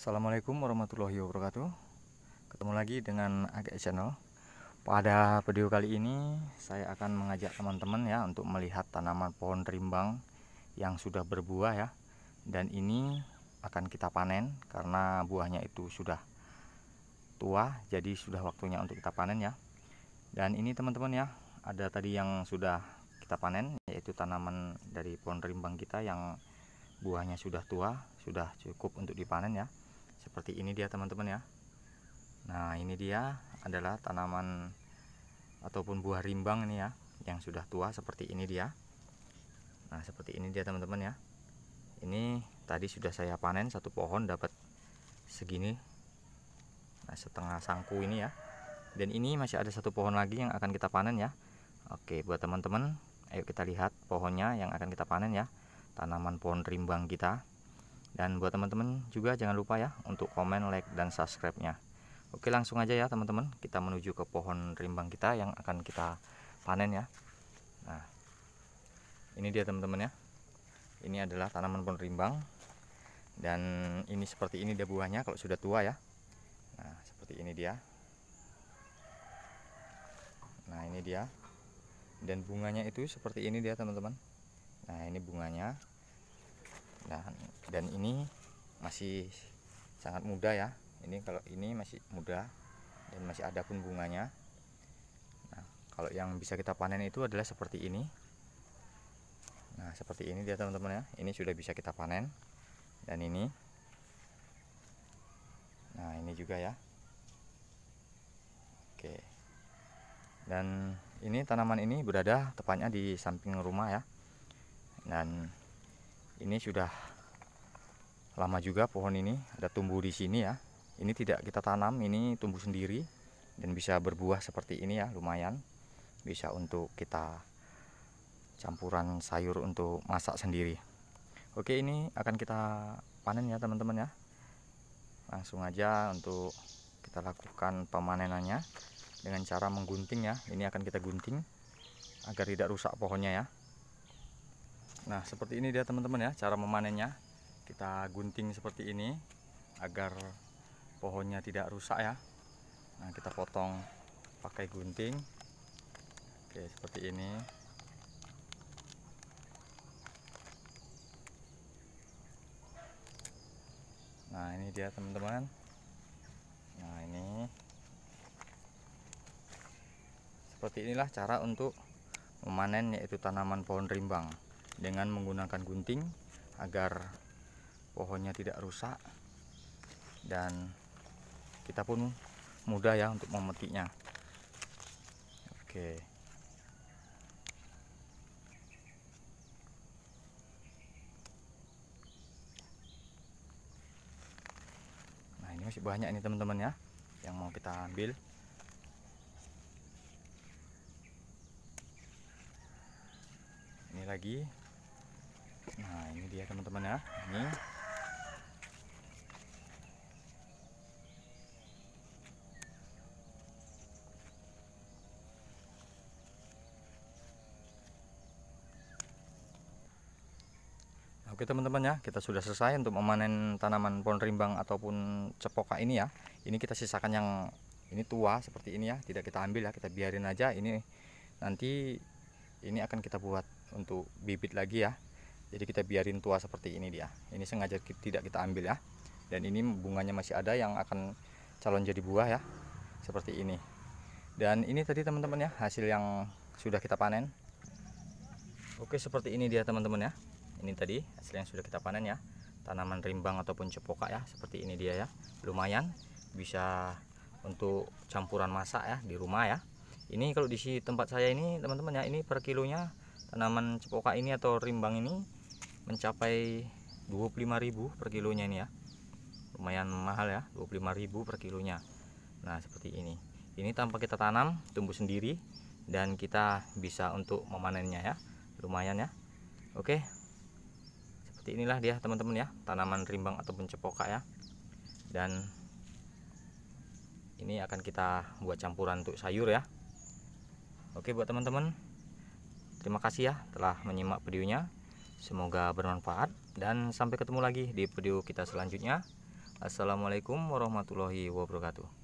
Assalamualaikum warahmatullahi wabarakatuh Ketemu lagi dengan Agak Channel Pada video kali ini Saya akan mengajak teman-teman ya Untuk melihat tanaman pohon rimbang Yang sudah berbuah ya Dan ini akan kita panen Karena buahnya itu sudah tua Jadi sudah waktunya untuk kita panen ya Dan ini teman-teman ya Ada tadi yang sudah kita panen Yaitu tanaman dari pohon rimbang kita Yang buahnya sudah tua Sudah cukup untuk dipanen ya seperti ini dia teman-teman ya nah ini dia adalah tanaman ataupun buah rimbang ini ya yang sudah tua seperti ini dia nah seperti ini dia teman-teman ya ini tadi sudah saya panen satu pohon dapat segini nah, setengah sangku ini ya dan ini masih ada satu pohon lagi yang akan kita panen ya oke buat teman-teman ayo kita lihat pohonnya yang akan kita panen ya tanaman pohon rimbang kita dan buat teman-teman juga jangan lupa ya untuk komen, like, dan subscribe-nya. Oke langsung aja ya teman-teman, kita menuju ke pohon rimbang kita yang akan kita panen ya. Nah, ini dia teman-teman ya. Ini adalah tanaman pohon rimbang. Dan ini seperti ini dia buahnya kalau sudah tua ya. Nah, seperti ini dia. Nah, ini dia. Dan bunganya itu seperti ini dia teman-teman. Nah, ini bunganya nah dan ini masih sangat muda ya ini kalau ini masih muda dan masih ada pun bunganya nah kalau yang bisa kita panen itu adalah seperti ini nah seperti ini dia teman-teman ya ini sudah bisa kita panen dan ini nah ini juga ya oke dan ini tanaman ini berada tepatnya di samping rumah ya dan ini sudah lama juga pohon ini ada tumbuh di sini ya ini tidak kita tanam ini tumbuh sendiri dan bisa berbuah seperti ini ya lumayan bisa untuk kita campuran sayur untuk masak sendiri oke ini akan kita panen ya teman-teman ya langsung aja untuk kita lakukan pemanenannya dengan cara menggunting ya ini akan kita gunting agar tidak rusak pohonnya ya Nah seperti ini dia teman-teman ya cara memanennya. Kita gunting seperti ini agar pohonnya tidak rusak ya. Nah kita potong pakai gunting. Oke seperti ini. Nah ini dia teman-teman. Nah ini seperti inilah cara untuk memanen yaitu tanaman pohon rimbang dengan menggunakan gunting agar pohonnya tidak rusak dan kita pun mudah ya untuk memetiknya oke nah ini masih banyak nih teman-teman ya yang mau kita ambil ini lagi nah ini dia teman-teman ya ini Oke teman-teman ya, kita sudah selesai untuk memanen tanaman pohon rimbang ataupun cepoka ini ya. Ini kita sisakan yang ini tua seperti ini ya, tidak kita ambil ya, kita biarin aja. Ini nanti ini akan kita buat untuk bibit lagi ya jadi kita biarin tua seperti ini dia ini sengaja kita, tidak kita ambil ya dan ini bunganya masih ada yang akan calon jadi buah ya seperti ini dan ini tadi teman-teman ya hasil yang sudah kita panen oke seperti ini dia teman-teman ya ini tadi hasil yang sudah kita panen ya tanaman rimbang ataupun cepoka ya seperti ini dia ya lumayan bisa untuk campuran masak ya di rumah ya ini kalau di tempat saya ini teman-teman ya ini per kilonya tanaman cepoka ini atau rimbang ini mencapai 25.000 per kilonya ini ya lumayan mahal ya 25.000 per kilonya nah seperti ini ini tanpa kita tanam tumbuh sendiri dan kita bisa untuk memanennya ya lumayan ya oke seperti inilah dia teman-teman ya tanaman rimbang ataupun cepoka ya dan ini akan kita buat campuran untuk sayur ya oke buat teman-teman terima kasih ya telah menyimak videonya Semoga bermanfaat dan sampai ketemu lagi di video kita selanjutnya. Assalamualaikum warahmatullahi wabarakatuh.